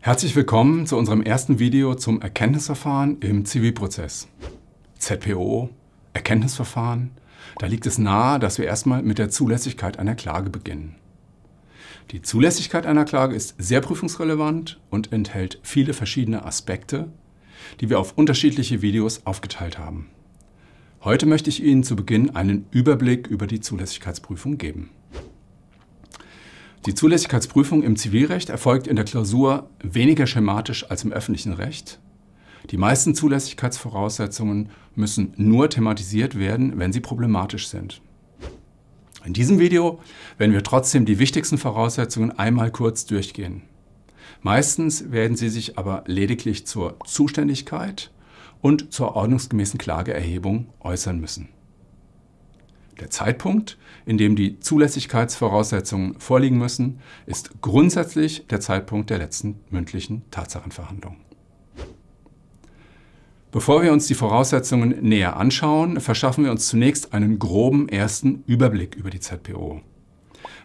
Herzlich willkommen zu unserem ersten Video zum Erkenntnisverfahren im Zivilprozess. ZPO, Erkenntnisverfahren, da liegt es nahe, dass wir erstmal mit der Zulässigkeit einer Klage beginnen. Die Zulässigkeit einer Klage ist sehr prüfungsrelevant und enthält viele verschiedene Aspekte, die wir auf unterschiedliche Videos aufgeteilt haben. Heute möchte ich Ihnen zu Beginn einen Überblick über die Zulässigkeitsprüfung geben. Die Zulässigkeitsprüfung im Zivilrecht erfolgt in der Klausur weniger schematisch als im öffentlichen Recht. Die meisten Zulässigkeitsvoraussetzungen müssen nur thematisiert werden, wenn sie problematisch sind. In diesem Video werden wir trotzdem die wichtigsten Voraussetzungen einmal kurz durchgehen. Meistens werden sie sich aber lediglich zur Zuständigkeit und zur ordnungsgemäßen Klageerhebung äußern müssen. Der Zeitpunkt, in dem die Zulässigkeitsvoraussetzungen vorliegen müssen, ist grundsätzlich der Zeitpunkt der letzten mündlichen Tatsachenverhandlung. Bevor wir uns die Voraussetzungen näher anschauen, verschaffen wir uns zunächst einen groben ersten Überblick über die ZPO.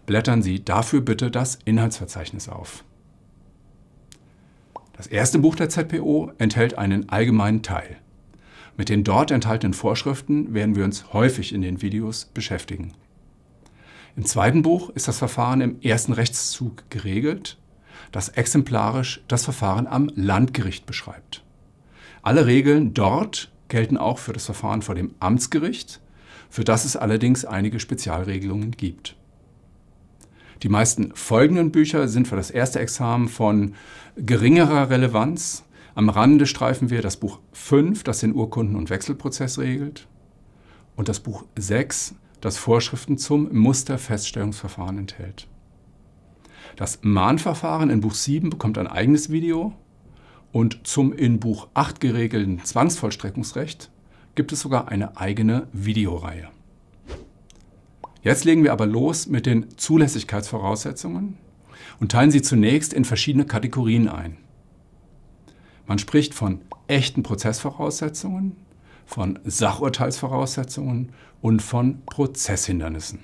Blättern Sie dafür bitte das Inhaltsverzeichnis auf. Das erste Buch der ZPO enthält einen allgemeinen Teil. Mit den dort enthaltenen Vorschriften werden wir uns häufig in den Videos beschäftigen. Im zweiten Buch ist das Verfahren im ersten Rechtszug geregelt, das exemplarisch das Verfahren am Landgericht beschreibt. Alle Regeln dort gelten auch für das Verfahren vor dem Amtsgericht, für das es allerdings einige Spezialregelungen gibt. Die meisten folgenden Bücher sind für das erste Examen von geringerer Relevanz, am Rande streifen wir das Buch 5, das den Urkunden- und Wechselprozess regelt, und das Buch 6, das Vorschriften zum Musterfeststellungsverfahren enthält. Das Mahnverfahren in Buch 7 bekommt ein eigenes Video und zum in Buch 8 geregelten Zwangsvollstreckungsrecht gibt es sogar eine eigene Videoreihe. Jetzt legen wir aber los mit den Zulässigkeitsvoraussetzungen und teilen sie zunächst in verschiedene Kategorien ein. Man spricht von echten Prozessvoraussetzungen, von Sachurteilsvoraussetzungen und von Prozesshindernissen.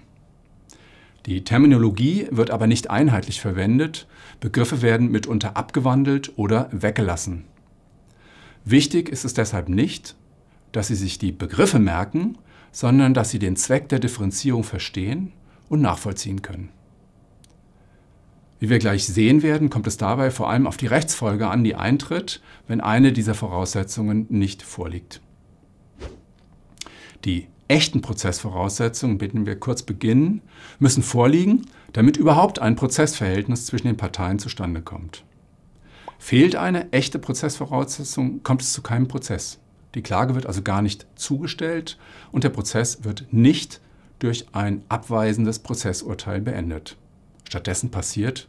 Die Terminologie wird aber nicht einheitlich verwendet, Begriffe werden mitunter abgewandelt oder weggelassen. Wichtig ist es deshalb nicht, dass Sie sich die Begriffe merken, sondern dass Sie den Zweck der Differenzierung verstehen und nachvollziehen können. Wie wir gleich sehen werden, kommt es dabei vor allem auf die Rechtsfolge an, die eintritt, wenn eine dieser Voraussetzungen nicht vorliegt. Die echten Prozessvoraussetzungen, bitten wir kurz beginnen, müssen vorliegen, damit überhaupt ein Prozessverhältnis zwischen den Parteien zustande kommt. Fehlt eine echte Prozessvoraussetzung, kommt es zu keinem Prozess. Die Klage wird also gar nicht zugestellt und der Prozess wird nicht durch ein abweisendes Prozessurteil beendet. Stattdessen passiert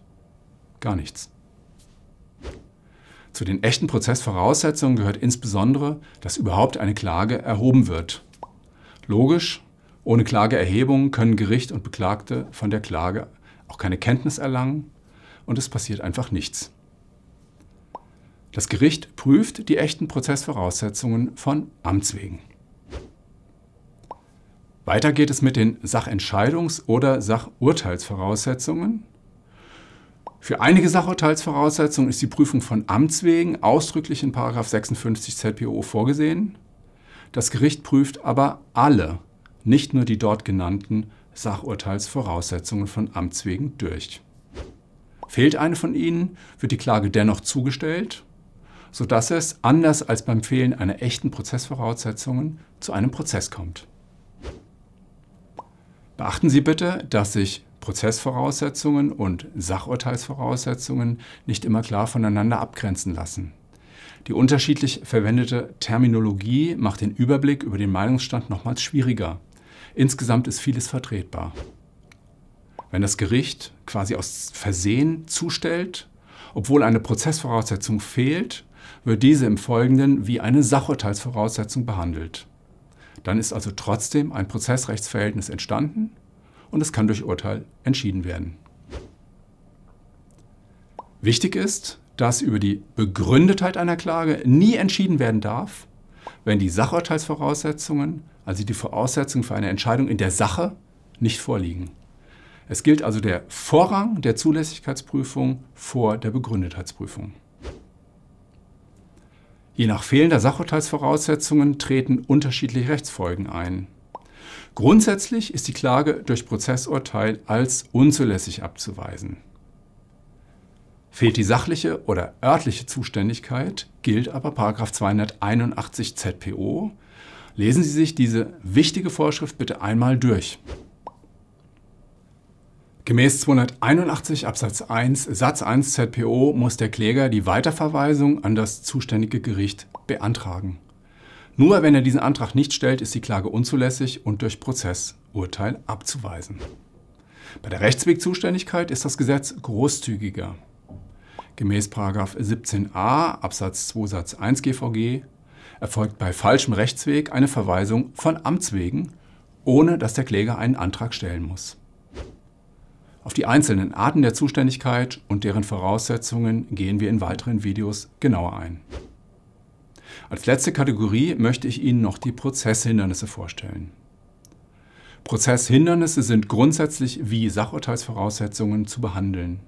gar nichts. Zu den echten Prozessvoraussetzungen gehört insbesondere, dass überhaupt eine Klage erhoben wird. Logisch, ohne Klageerhebung können Gericht und Beklagte von der Klage auch keine Kenntnis erlangen und es passiert einfach nichts. Das Gericht prüft die echten Prozessvoraussetzungen von Amts wegen. Weiter geht es mit den Sachentscheidungs- oder Sachurteilsvoraussetzungen. Für einige Sachurteilsvoraussetzungen ist die Prüfung von Amtswegen ausdrücklich in 56 ZPO vorgesehen. Das Gericht prüft aber alle, nicht nur die dort genannten Sachurteilsvoraussetzungen von Amtswegen durch. Fehlt eine von ihnen, wird die Klage dennoch zugestellt, sodass es, anders als beim Fehlen einer echten Prozessvoraussetzungen, zu einem Prozess kommt. Beachten Sie bitte, dass sich Prozessvoraussetzungen und Sachurteilsvoraussetzungen nicht immer klar voneinander abgrenzen lassen. Die unterschiedlich verwendete Terminologie macht den Überblick über den Meinungsstand nochmals schwieriger. Insgesamt ist vieles vertretbar. Wenn das Gericht quasi aus Versehen zustellt, obwohl eine Prozessvoraussetzung fehlt, wird diese im Folgenden wie eine Sachurteilsvoraussetzung behandelt. Dann ist also trotzdem ein Prozessrechtsverhältnis entstanden und es kann durch Urteil entschieden werden. Wichtig ist, dass über die Begründetheit einer Klage nie entschieden werden darf, wenn die Sachurteilsvoraussetzungen, also die Voraussetzungen für eine Entscheidung in der Sache, nicht vorliegen. Es gilt also der Vorrang der Zulässigkeitsprüfung vor der Begründetheitsprüfung. Je nach fehlender Sachurteilsvoraussetzungen treten unterschiedliche Rechtsfolgen ein. Grundsätzlich ist die Klage durch Prozessurteil als unzulässig abzuweisen. Fehlt die sachliche oder örtliche Zuständigkeit, gilt aber 281 ZPO. Lesen Sie sich diese wichtige Vorschrift bitte einmal durch. Gemäß 281 Absatz 1 Satz 1 ZPO muss der Kläger die Weiterverweisung an das zuständige Gericht beantragen. Nur wenn er diesen Antrag nicht stellt, ist die Klage unzulässig und durch Prozessurteil abzuweisen. Bei der Rechtswegzuständigkeit ist das Gesetz großzügiger. Gemäß 17a Absatz 2 Satz 1 GVG erfolgt bei falschem Rechtsweg eine Verweisung von Amts wegen, ohne dass der Kläger einen Antrag stellen muss. Auf die einzelnen Arten der Zuständigkeit und deren Voraussetzungen gehen wir in weiteren Videos genauer ein. Als letzte Kategorie möchte ich Ihnen noch die Prozesshindernisse vorstellen. Prozesshindernisse sind grundsätzlich wie Sachurteilsvoraussetzungen zu behandeln.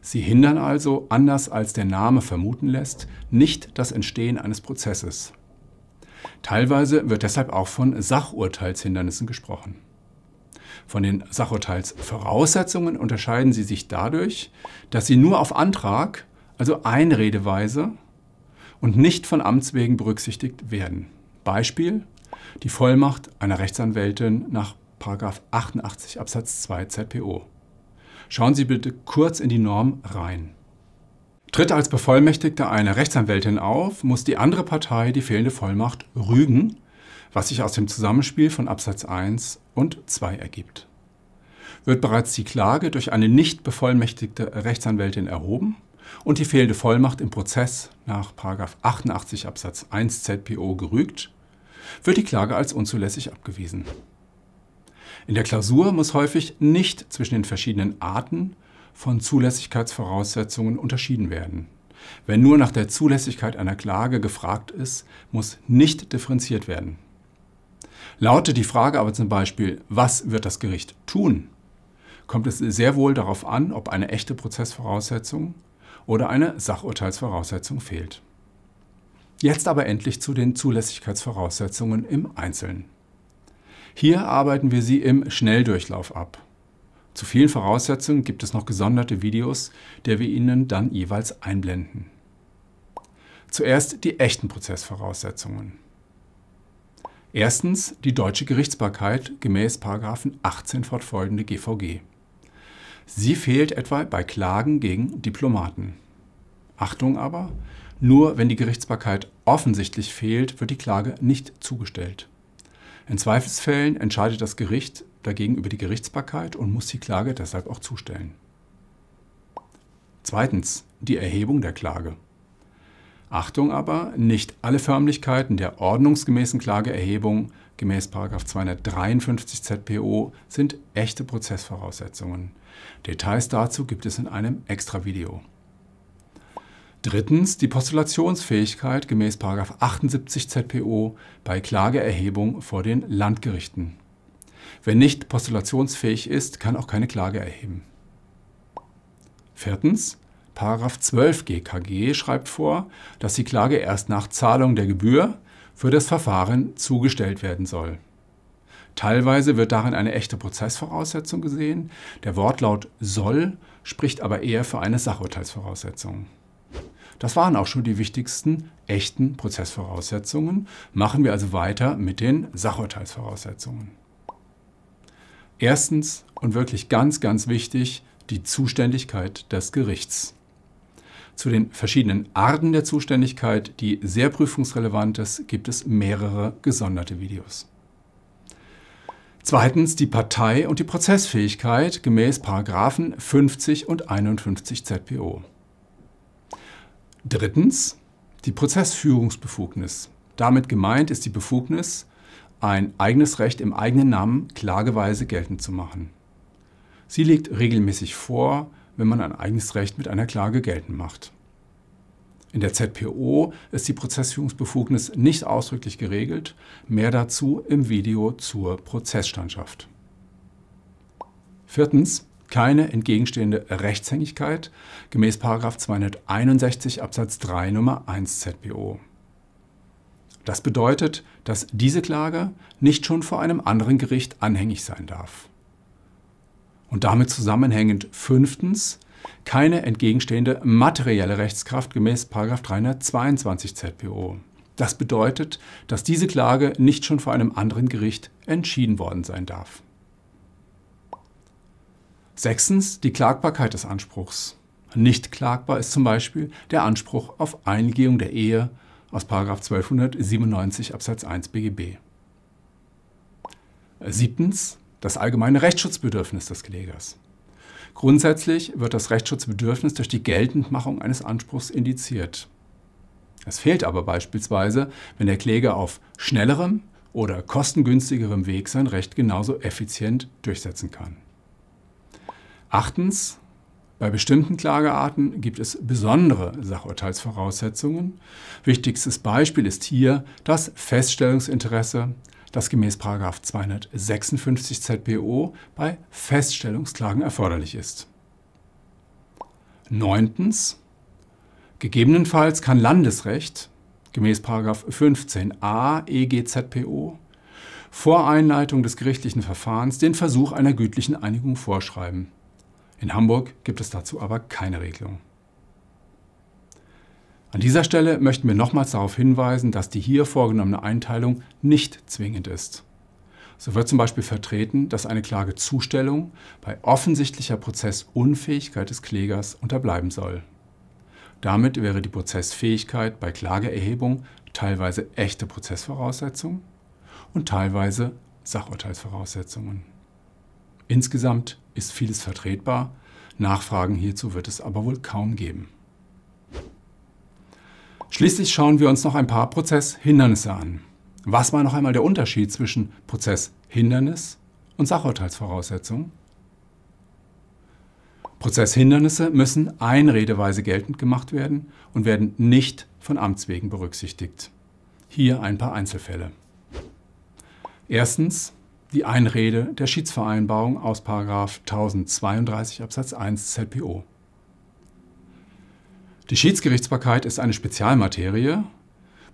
Sie hindern also, anders als der Name vermuten lässt, nicht das Entstehen eines Prozesses. Teilweise wird deshalb auch von Sachurteilshindernissen gesprochen. Von den Sachurteilsvoraussetzungen unterscheiden sie sich dadurch, dass sie nur auf Antrag, also Einredeweise und nicht von Amts wegen berücksichtigt werden. Beispiel: die Vollmacht einer Rechtsanwältin nach 88 Absatz 2 ZPO. Schauen Sie bitte kurz in die Norm rein. Tritt als Bevollmächtigter eine Rechtsanwältin auf, muss die andere Partei die fehlende Vollmacht rügen was sich aus dem Zusammenspiel von Absatz 1 und 2 ergibt. Wird bereits die Klage durch eine nicht bevollmächtigte Rechtsanwältin erhoben und die fehlende Vollmacht im Prozess nach 88 Absatz 1 ZPO gerügt, wird die Klage als unzulässig abgewiesen. In der Klausur muss häufig nicht zwischen den verschiedenen Arten von Zulässigkeitsvoraussetzungen unterschieden werden. Wenn nur nach der Zulässigkeit einer Klage gefragt ist, muss nicht differenziert werden. Lautet die Frage aber zum Beispiel, was wird das Gericht tun, kommt es sehr wohl darauf an, ob eine echte Prozessvoraussetzung oder eine Sachurteilsvoraussetzung fehlt. Jetzt aber endlich zu den Zulässigkeitsvoraussetzungen im Einzelnen. Hier arbeiten wir sie im Schnelldurchlauf ab. Zu vielen Voraussetzungen gibt es noch gesonderte Videos, der wir Ihnen dann jeweils einblenden. Zuerst die echten Prozessvoraussetzungen. Erstens die deutsche Gerichtsbarkeit gemäß 18 fortfolgende GVG. Sie fehlt etwa bei Klagen gegen Diplomaten. Achtung aber, nur wenn die Gerichtsbarkeit offensichtlich fehlt, wird die Klage nicht zugestellt. In Zweifelsfällen entscheidet das Gericht dagegen über die Gerichtsbarkeit und muss die Klage deshalb auch zustellen. Zweitens die Erhebung der Klage. Achtung aber, nicht alle Förmlichkeiten der ordnungsgemäßen Klageerhebung gemäß 253 ZPO sind echte Prozessvoraussetzungen. Details dazu gibt es in einem Extra-Video. Drittens die Postulationsfähigkeit gemäß 78 ZPO bei Klageerhebung vor den Landgerichten. Wer nicht postulationsfähig ist, kann auch keine Klage erheben. Viertens 12 GKG schreibt vor, dass die Klage erst nach Zahlung der Gebühr für das Verfahren zugestellt werden soll. Teilweise wird darin eine echte Prozessvoraussetzung gesehen, der Wortlaut soll spricht aber eher für eine Sachurteilsvoraussetzung. Das waren auch schon die wichtigsten echten Prozessvoraussetzungen. Machen wir also weiter mit den Sachurteilsvoraussetzungen. Erstens und wirklich ganz, ganz wichtig, die Zuständigkeit des Gerichts. Zu den verschiedenen Arten der Zuständigkeit, die sehr prüfungsrelevant ist, gibt es mehrere gesonderte Videos. Zweitens die Partei und die Prozessfähigkeit gemäß Paragraphen 50 und 51 ZPO. Drittens die Prozessführungsbefugnis. Damit gemeint ist die Befugnis, ein eigenes Recht im eigenen Namen klageweise geltend zu machen. Sie liegt regelmäßig vor, wenn man ein eigenes Recht mit einer Klage geltend macht. In der ZPO ist die Prozessführungsbefugnis nicht ausdrücklich geregelt. Mehr dazu im Video zur Prozessstandschaft. Viertens. Keine entgegenstehende Rechtshängigkeit gemäß 261 Absatz 3 Nummer 1 ZPO. Das bedeutet, dass diese Klage nicht schon vor einem anderen Gericht anhängig sein darf und damit zusammenhängend fünftens keine entgegenstehende materielle Rechtskraft gemäß 322 ZPO. Das bedeutet, dass diese Klage nicht schon vor einem anderen Gericht entschieden worden sein darf. Sechstens die Klagbarkeit des Anspruchs. Nicht klagbar ist zum Beispiel der Anspruch auf Eingehung der Ehe aus 1297 Absatz 1 BGB. Siebtens das allgemeine Rechtsschutzbedürfnis des Klägers. Grundsätzlich wird das Rechtsschutzbedürfnis durch die Geltendmachung eines Anspruchs indiziert. Es fehlt aber beispielsweise, wenn der Kläger auf schnellerem oder kostengünstigerem Weg sein Recht genauso effizient durchsetzen kann. Achtens. Bei bestimmten Klagearten gibt es besondere Sachurteilsvoraussetzungen. Wichtigstes Beispiel ist hier das Feststellungsinteresse, das gemäß 256 ZPO bei Feststellungsklagen erforderlich ist. Neuntens. Gegebenenfalls kann Landesrecht gemäß 15a EGZPO vor Einleitung des gerichtlichen Verfahrens den Versuch einer gütlichen Einigung vorschreiben. In Hamburg gibt es dazu aber keine Regelung. An dieser Stelle möchten wir nochmals darauf hinweisen, dass die hier vorgenommene Einteilung nicht zwingend ist. So wird zum Beispiel vertreten, dass eine Klagezustellung bei offensichtlicher Prozessunfähigkeit des Klägers unterbleiben soll. Damit wäre die Prozessfähigkeit bei Klageerhebung teilweise echte Prozessvoraussetzung und teilweise Sachurteilsvoraussetzungen. Insgesamt ist vieles vertretbar, Nachfragen hierzu wird es aber wohl kaum geben. Schließlich schauen wir uns noch ein paar Prozesshindernisse an. Was war noch einmal der Unterschied zwischen Prozesshindernis und Sachurteilsvoraussetzung? Prozesshindernisse müssen einredeweise geltend gemacht werden und werden nicht von Amts wegen berücksichtigt. Hier ein paar Einzelfälle. Erstens die Einrede der Schiedsvereinbarung aus 1032 Absatz 1 ZPO. Die Schiedsgerichtsbarkeit ist eine Spezialmaterie.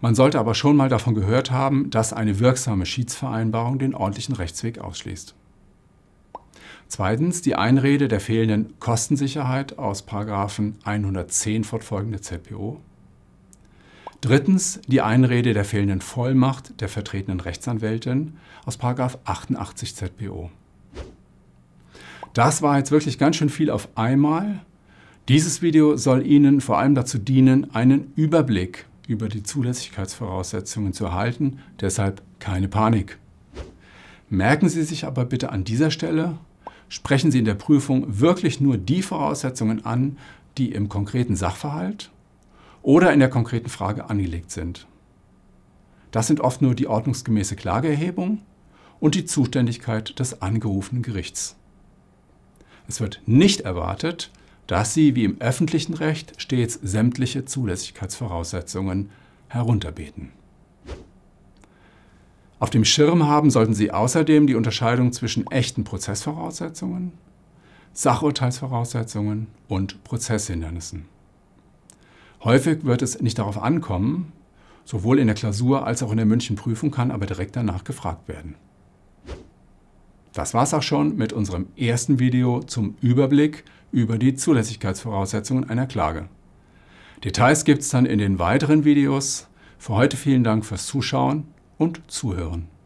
Man sollte aber schon mal davon gehört haben, dass eine wirksame Schiedsvereinbarung den ordentlichen Rechtsweg ausschließt. Zweitens die Einrede der fehlenden Kostensicherheit aus 110 fortfolgende ZPO. Drittens die Einrede der fehlenden Vollmacht der vertretenen Rechtsanwältin aus 88 ZPO. Das war jetzt wirklich ganz schön viel auf einmal dieses Video soll Ihnen vor allem dazu dienen, einen Überblick über die Zulässigkeitsvoraussetzungen zu erhalten, deshalb keine Panik. Merken Sie sich aber bitte an dieser Stelle, sprechen Sie in der Prüfung wirklich nur die Voraussetzungen an, die im konkreten Sachverhalt oder in der konkreten Frage angelegt sind. Das sind oft nur die ordnungsgemäße Klageerhebung und die Zuständigkeit des angerufenen Gerichts. Es wird nicht erwartet, dass sie, wie im öffentlichen Recht, stets sämtliche Zulässigkeitsvoraussetzungen herunterbeten. Auf dem Schirm haben sollten Sie außerdem die Unterscheidung zwischen echten Prozessvoraussetzungen, Sachurteilsvoraussetzungen und Prozesshindernissen. Häufig wird es nicht darauf ankommen, sowohl in der Klausur als auch in der Münchenprüfung kann aber direkt danach gefragt werden. Das war's auch schon mit unserem ersten Video zum Überblick über die Zulässigkeitsvoraussetzungen einer Klage. Details gibt es dann in den weiteren Videos. Für heute vielen Dank fürs Zuschauen und Zuhören.